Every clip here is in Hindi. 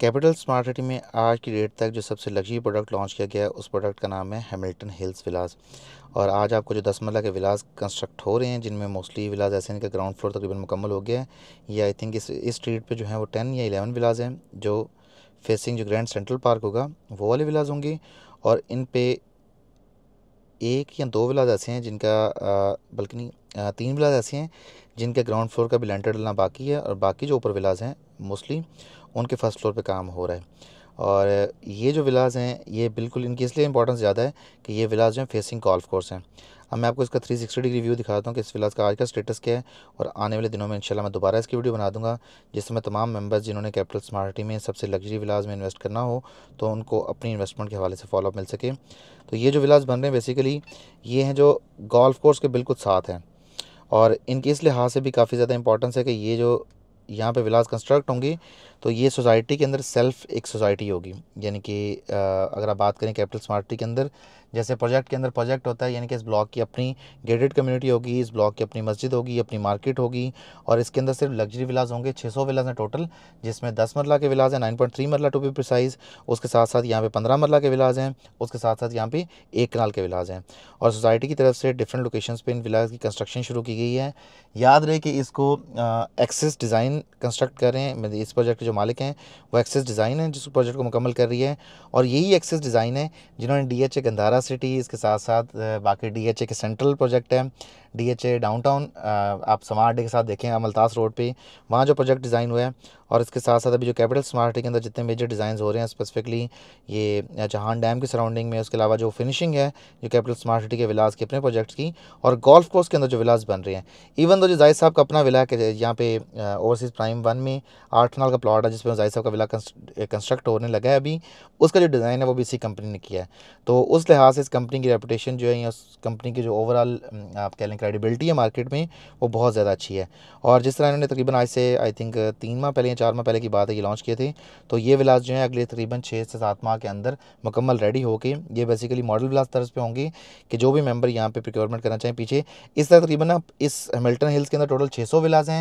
कैपिटल स्मार्ट सिटी में आज की डेट तक जो सबसे लग्जरी प्रोडक्ट लॉन्च किया गया है उस प्रोडक्ट का नाम है हैमिल्टन हिल्स विलास और आज आपको जो दस मरला के विलास कंस्ट्रक्ट हो रहे हैं जिनमें मोस्टली विलास ऐसे कि ग्राउंड फ्लोर तकरीबन मुकम्मल हो गया है या आई थिंक इस इस स्ट्रीट पे जो है वो टेन या इलेवन विलाज हैं जो फेसिंग जो ग्रैंड सेंट्रल पार्क होगा वो वाले विलाज होंगे और इन पे एक या दो विलाज ऐसे हैं जिनका बल्कि नहीं तीन विलाज ऐसे हैं जिनके ग्राउंड फ्लोर का भी लेंटर डलना बाकी है और बाकी जो ऊपर विलाज हैं मोस्टली उनके फर्स्ट फ्लोर पे काम हो रहा है और ये जो विलाज हैं ये बिल्कुल इनकी इसलिए इंपॉर्टेंस ज़्यादा है कि ये विलास जो है फेसिंग गॉल्फ कोर्स हैं अब मैं आपको इसका 360 डिग्री व्यू दिखाता हूँ कि इस विलाज का आज का स्टेटस क्या है और आने वाले दिनों में इंशाल्लाह मैं दोबारा इसकी वीडियो बना दूंगा जिसमें तमाम मेंबर्स जिन्होंने कैपिटल स्मार्टी में सबसे लग्जरी विलाज में इन्वेस्ट करना हो तो उनको अपनी इन्वेस्टमेंट के हवाले से फॉलोअप मिल सके तो ये जो विलाज बन रहे हैं बेसिकली ये हैं जो गोल्फ कोर्स के बिल्कुल साथ हैं और इनके इस लिहाज से भी काफ़ी ज़्यादा इंपॉर्टेंस है कि ये जो यहाँ पे विलास कंस्ट्रक्ट होंगी तो ये सोसाइटी के अंदर सेल्फ एक सोसाइटी होगी यानी कि अगर आप बात करें कैपिटल स्मार्ट के अंदर जैसे प्रोजेक्ट के अंदर प्रोजेक्ट होता है यानी कि इस ब्लॉक की अपनी गेटेड कम्युनिटी होगी इस ब्लॉक की अपनी मस्जिद होगी अपनी मार्केट होगी और इसके अंदर सिर्फ लग्जरी विलाज होंगे सौ विलाज हैं टोटल जिसमें दस मरला के विलाज हैं थ्री मरला टू बी प्रिसाइज उसके साथ साथ यहाँ पे पंद्रह मरला के विलाज हैं उसके साथ साथ यहाँ पे एक कनाल के विलाज हैं और सोसाइटी की तरफ से डिफरेंट लोकेशन पर इन विलाज की कंस्ट्रक्शन शुरू की गई है याद रहे कि इसको एक्सेस डिज़ाइन डिज़ाइन कंस्ट्रक्ट कर रहे हैं मतलब इस प्रोजेक्ट के जो मालिक हैं वो एक्सेस डिज़ाइन है जिस प्रोजेक्ट को मुकम्मल कर रही है और यही एक्सेस डिज़ाइन है जिन्होंने D H A Gandhara city इसके साथ साथ बाकी डी एच ए के सेंट्रल प्रोजेक्ट हैं D H A downtown आप स्मार्ट डे के साथ देखें अमलतास रोड पे वहाँ जो प्रोजेक्ट डिज़ाइन हुआ है और इसके साथ साथ अभी जो कैपिटल स्मार्ट डे के अंदर जितने मेजर डिज़ाइन हो रहे हैं स्पेसिफिकली ये जहान डैम की सराउंडिंग में उसके अलावा जो फिनिशिंग है जो कैपिटल स्मार्ट सिटी के विलास के अपने प्रोजेक्ट्स की और गोल्फ कोर्स के अंदर जो विलास बन रहे हैं इवन तो जो जाहिद साहब का अपना विला है यहाँ पे ओवरसीज़ प्राइम वन में आठ नाल का प्लाट है जिसमें जाहिद साहब का विला कंस्ट्रक्ट eh, होने लगा है अभी उसका जो डिज़ाइन है वो भी इसी कंपनी ने किया है तो उस लिहाज से इस कंपनी की रेपूटेशन जो है या उस कंपनी की जो ओवरऑल mm, आप कह लेंगे अपनी क्रेडिबिलिटी है मार्केट में वो बहुत ज़्यादा अच्छी है और जिस तरह इन्होंने तकरीबन आज से आई थिंक तीन माह पहले या चार माह पहले की बात है ये लॉन्च किए थे तो ये विलास जो है अगले तकरीबन छः से सात माह के अंदर मुकम्मल रेडी होकर ये बेसिकली मॉडल विलास तर्ज पर होंगे कि जो भी मेम्बर यहाँ पर प्रिक्योरमेंट करना चाहें पीछे इस तरह तकरीबन आप इस हेमिल्टन हिल्स के अंदर टोटल छः सौ विलाज हैं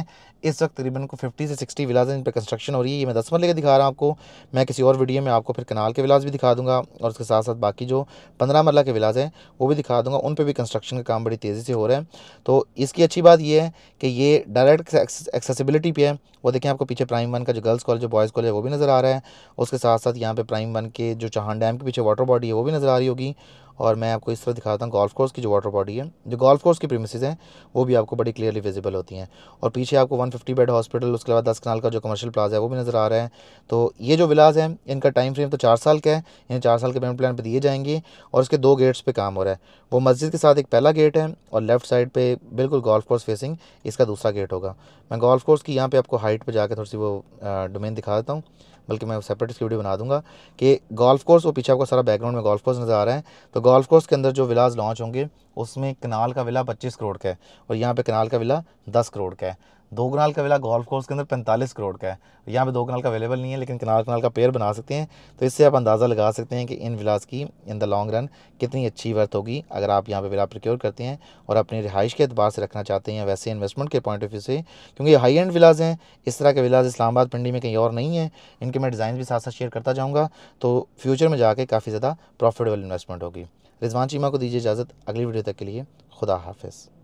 इस वक्त तकरीबन को फिफ्टी से सिक्सटी विलाज इन पर कंस्ट्रक्शन हो रही है ये मैं दस मरले दिखा रहा हूँ आपको मैं किसी और वीडियो में आपको फिर कनाल के विलाज भी दिखा दूँगा और उसके साथ साथ बाकी जो पंद्रह मरला के विलास हैं वो भी दिखा दूँगा उन पर भी कंस्ट्रक्शन का काम बड़ी तेज़ी से हो रहा है तो इसकी अच्छी बात ये है कि ये डायरेक्ट एक्सेसिबिलिटी पे है वो देखें आपको पीछे प्राइम वन का जो गर्ल्स कॉलेज बॉयज़ कॉलेज वो भी नज़र आ रहा है उसके साथ साथ यहाँ पे प्राइम वन के जो चहान डैम के पीछे वाटर बॉडी है वो भी नज़र आ रही होगी और मैं आपको इस तरह दिखाता हूँ गोल्फ कोर्स की जो वाटर बॉडी है जो गोल्फ कोर्स की प्रीमिस हैं वो भी आपको बड़ी क्लियरली विजिबल होती हैं और पीछे आपको 150 बेड हॉस्पिटल उसके बाद दस कनाल का जो कमर्शियल प्लाजा है वो भी नज़र आ रहा है तो ये जो विलाज हैं इनका टाइम फ्रेम तो चार साल का है इन्हें चार साल के पेमेंट प्लान पर दिए जाएंगे और उसके दो गेट्स पर काम हो रहा है वो मस्जिद के साथ एक पहला गेट है और लेफ्ट साइड पर बिल्कुल गोल्फ कोर्स फेसिंग इसका दूसरा गेट होगा मैं गोल्फ कोर्स की यहाँ पर आपको हाइट पर जाकर थोड़ी सी वो डोमेन दिखा देता हूँ बल्कि मैं सेपरेट इसकी वीडियो बना दूंगा कि गोल्फ कोर्स वो पीछे आपको सारा बैकग्राउंड में गोल्फ कोर्स नज़र आ रहा है तो गोल्फ कोर्स के अंदर जो विलाज लॉन्च होंगे उसमें कनाल का विला पच्चीस करोड़ का है और यहाँ पर कनाल का विला दस करोड़ का है दो कनाल का वेला गोल्फ कोर्स के अंदर पैंतालीस करोड़ का है यहाँ पे दो कनाल का अवेलेबल नहीं है लेकिन कनाल कनाल का पेयर बना सकते हैं तो इससे आप अंदाज़ा लगा सकते हैं कि इन विलास की इन द लॉन्ग रन कितनी अच्छी वर्थ होगी अगर आप यहाँ पर विला प्रिक्योर करते हैं और अपनी रिहाइश के अतबार से रखना चाहते हैं वैसे इन्वेस्टमेंट के पॉइंट ऑफ व्यू से क्योंकि हाई एंड विलाज हैं इस तरह के विलाज इस्लामाबाद पिंडी में कहीं और नहीं है इनके मैं डिज़ाइन भी साथ साथ शेयर करता जाऊँगा तो फ्यूचर में जाकर काफ़ी ज़्यादा प्रॉफिटेबल इन्वेस्टमेंट होगी रिजवान चीमा को दीजिए इजाज़त अगली वीडियो तक के लिए खुदा हाफिज़